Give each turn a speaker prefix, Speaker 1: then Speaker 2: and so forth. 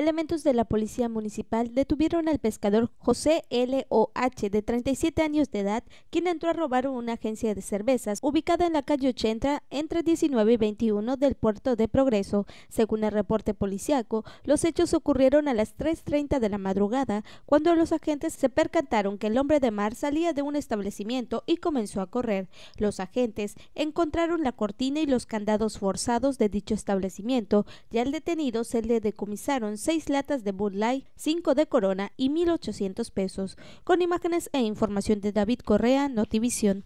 Speaker 1: elementos de la Policía Municipal detuvieron al pescador José L. O. H., de 37 años de edad, quien entró a robar una agencia de cervezas ubicada en la calle 80 entre 19 y 21 del puerto de Progreso. Según el reporte policiaco, los hechos ocurrieron a las 3.30 de la madrugada, cuando los agentes se percataron que el hombre de mar salía de un establecimiento y comenzó a correr. Los agentes encontraron la cortina y los candados forzados de dicho establecimiento, y al detenido se le decomisaron 6 latas de Bud Light, 5 de Corona y 1.800 pesos, con imágenes e información de David Correa, Notivision.